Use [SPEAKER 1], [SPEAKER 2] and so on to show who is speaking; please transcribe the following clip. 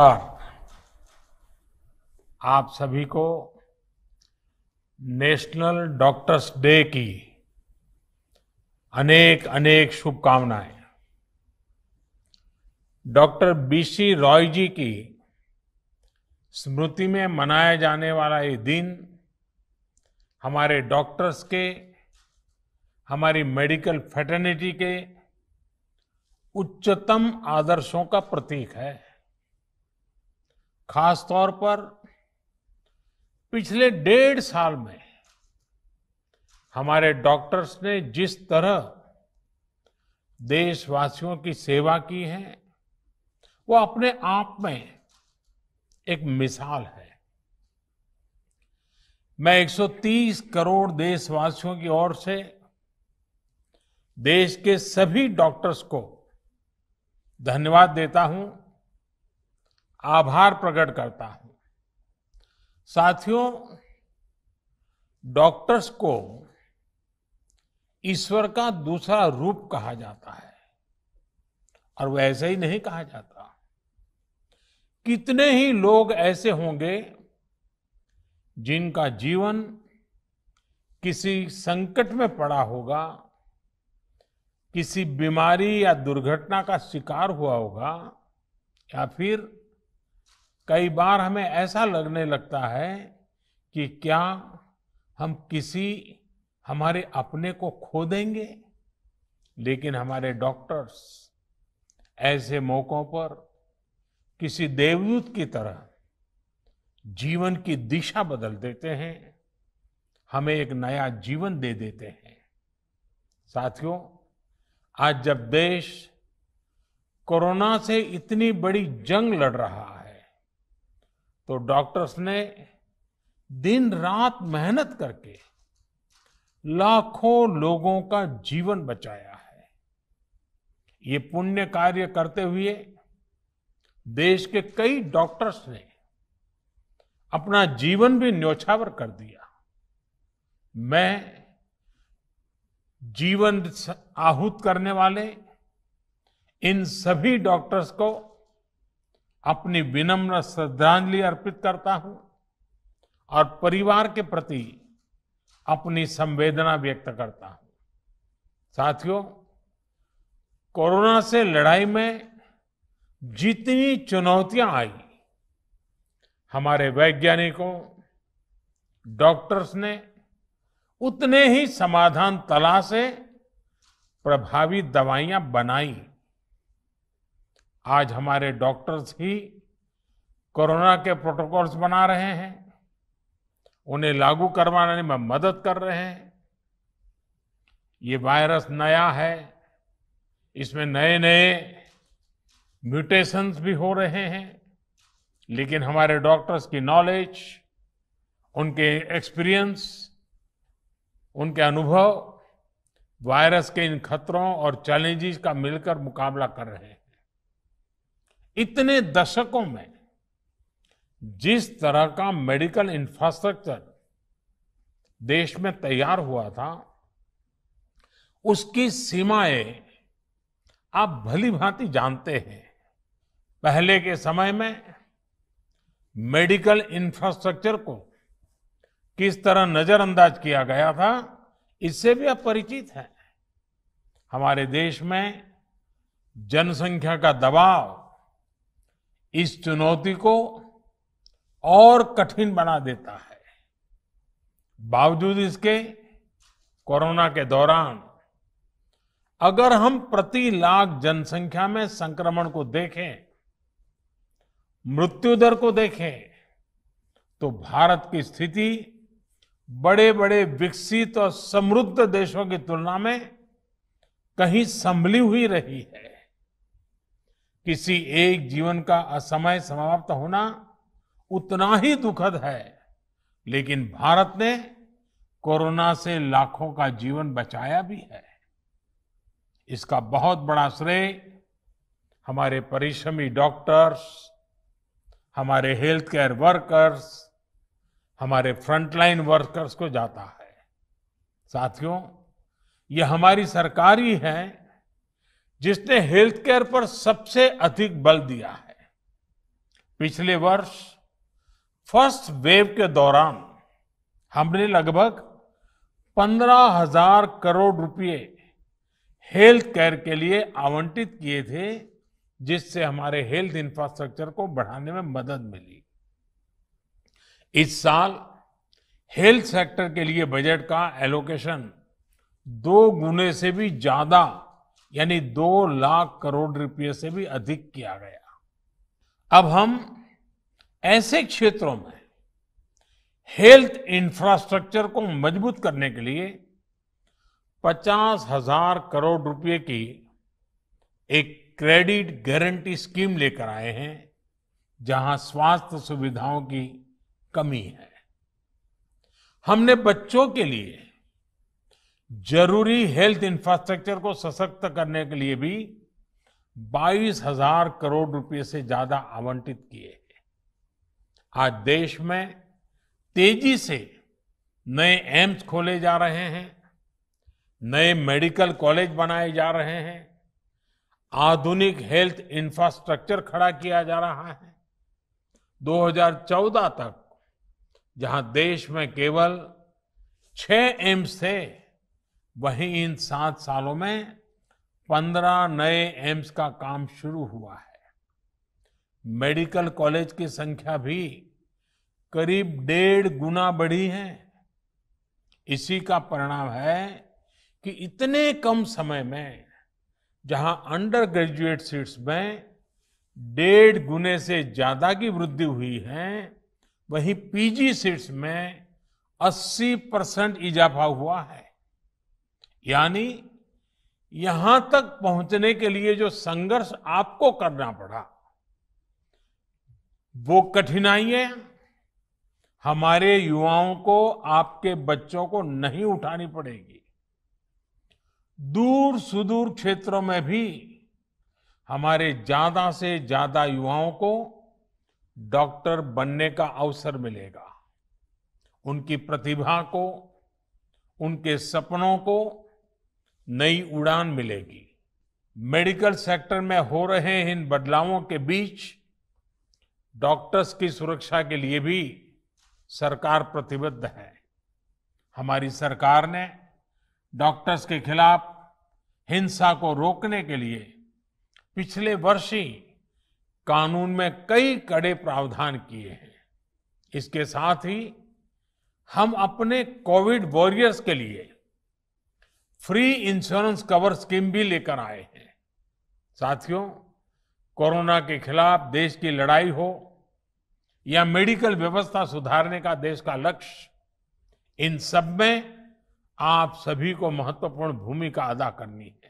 [SPEAKER 1] और आप सभी को नेशनल डॉक्टर्स डे की अनेक अनेक शुभकामनाएं डॉक्टर बीसी रॉय जी की स्मृति में मनाया जाने वाला ये दिन हमारे डॉक्टर्स के हमारी मेडिकल फैटर्निटी के उच्चतम आदर्शों का प्रतीक है खास तौर पर पिछले डेढ़ साल में हमारे डॉक्टर्स ने जिस तरह देशवासियों की सेवा की है वो अपने आप में एक मिसाल है मैं 130 करोड़ देशवासियों की ओर से देश के सभी डॉक्टर्स को धन्यवाद देता हूं आभार प्रकट करता हूं साथियों डॉक्टर्स को ईश्वर का दूसरा रूप कहा जाता है और वह ऐसे ही नहीं कहा जाता कितने ही लोग ऐसे होंगे जिनका जीवन किसी संकट में पड़ा होगा किसी बीमारी या दुर्घटना का शिकार हुआ होगा या फिर कई बार हमें ऐसा लगने लगता है कि क्या हम किसी हमारे अपने को खो देंगे लेकिन हमारे डॉक्टर्स ऐसे मौकों पर किसी देवदूत की तरह जीवन की दिशा बदल देते हैं हमें एक नया जीवन दे देते हैं साथियों आज जब देश कोरोना से इतनी बड़ी जंग लड़ रहा है तो डॉक्टर्स ने दिन रात मेहनत करके लाखों लोगों का जीवन बचाया है ये पुण्य कार्य करते हुए देश के कई डॉक्टर्स ने अपना जीवन भी न्योछावर कर दिया मैं जीवन आहूत करने वाले इन सभी डॉक्टर्स को अपनी विनम्र श्रद्धांजलि अर्पित करता हूं और परिवार के प्रति अपनी संवेदना व्यक्त करता हूं साथियों कोरोना से लड़ाई में जितनी चुनौतियां आई हमारे वैज्ञानिकों डॉक्टर्स ने उतने ही समाधान तलाशे प्रभावी दवाइयां बनाई आज हमारे डॉक्टर्स ही कोरोना के प्रोटोकॉल्स बना रहे हैं उन्हें लागू करवाने में मदद कर रहे हैं ये वायरस नया है इसमें नए नए म्यूटेशंस भी हो रहे हैं लेकिन हमारे डॉक्टर्स की नॉलेज उनके एक्सपीरियंस उनके अनुभव वायरस के इन खतरों और चैलेंजेस का मिलकर मुकाबला कर रहे हैं इतने दशकों में जिस तरह का मेडिकल इंफ्रास्ट्रक्चर देश में तैयार हुआ था उसकी सीमाएं आप भली भांति जानते हैं पहले के समय में मेडिकल इंफ्रास्ट्रक्चर को किस तरह नजरअंदाज किया गया था इससे भी आप परिचित हैं हमारे देश में जनसंख्या का दबाव इस चुनौती को और कठिन बना देता है बावजूद इसके कोरोना के दौरान अगर हम प्रति लाख जनसंख्या में संक्रमण को देखें मृत्यु दर को देखें तो भारत की स्थिति बड़े बड़े विकसित और समृद्ध देशों की तुलना में कहीं संभली हुई रही है किसी एक जीवन का असमय समाप्त होना उतना ही दुखद है लेकिन भारत ने कोरोना से लाखों का जीवन बचाया भी है इसका बहुत बड़ा श्रेय हमारे परिश्रमी डॉक्टर्स हमारे हेल्थ केयर वर्कर्स हमारे फ्रंटलाइन वर्कर्स को जाता है साथियों ये हमारी सरकार ही है जिसने हेल्थ केयर पर सबसे अधिक बल दिया है पिछले वर्ष फर्स्ट वेव के दौरान हमने लगभग पंद्रह हजार करोड़ रुपए हेल्थ केयर के लिए आवंटित किए थे जिससे हमारे हेल्थ इंफ्रास्ट्रक्चर को बढ़ाने में मदद मिली इस साल हेल्थ सेक्टर के लिए बजट का एलोकेशन दो गुने से भी ज्यादा यानी दो लाख करोड़ रुपये से भी अधिक किया गया अब हम ऐसे क्षेत्रों में हेल्थ इंफ्रास्ट्रक्चर को मजबूत करने के लिए पचास हजार करोड़ रुपए की एक क्रेडिट गारंटी स्कीम लेकर आए हैं जहां स्वास्थ्य सुविधाओं की कमी है हमने बच्चों के लिए जरूरी हेल्थ इंफ्रास्ट्रक्चर को सशक्त करने के लिए भी बाईस हजार करोड़ रुपए से ज्यादा आवंटित किए हैं आज देश में तेजी से नए एम्स खोले जा रहे हैं नए मेडिकल कॉलेज बनाए जा रहे हैं आधुनिक हेल्थ इंफ्रास्ट्रक्चर खड़ा किया जा रहा है 2014 तक जहां देश में केवल छह एम्स थे वहीं इन सात सालों में पंद्रह नए एम्स का काम शुरू हुआ है मेडिकल कॉलेज की संख्या भी करीब डेढ़ गुना बढ़ी है इसी का परिणाम है कि इतने कम समय में जहां अंडर ग्रेजुएट सीट्स में डेढ़ गुने से ज्यादा की वृद्धि हुई है वहीं पीजी सीट्स में 80 परसेंट इजाफा हुआ है यानी यहां तक पहुंचने के लिए जो संघर्ष आपको करना पड़ा वो कठिनाइयां हमारे युवाओं को आपके बच्चों को नहीं उठानी पड़ेगी दूर सुदूर क्षेत्रों में भी हमारे ज्यादा से ज्यादा युवाओं को डॉक्टर बनने का अवसर मिलेगा उनकी प्रतिभा को उनके सपनों को नई उड़ान मिलेगी मेडिकल सेक्टर में हो रहे इन बदलावों के बीच डॉक्टर्स की सुरक्षा के लिए भी सरकार प्रतिबद्ध है हमारी सरकार ने डॉक्टर्स के खिलाफ हिंसा को रोकने के लिए पिछले वर्ष ही कानून में कई कड़े प्रावधान किए हैं इसके साथ ही हम अपने कोविड वॉरियर्स के लिए फ्री इंश्योरेंस कवर स्कीम भी लेकर आए हैं साथियों कोरोना के खिलाफ देश की लड़ाई हो या मेडिकल व्यवस्था सुधारने का देश का लक्ष्य इन सब में आप सभी को महत्वपूर्ण भूमिका अदा करनी है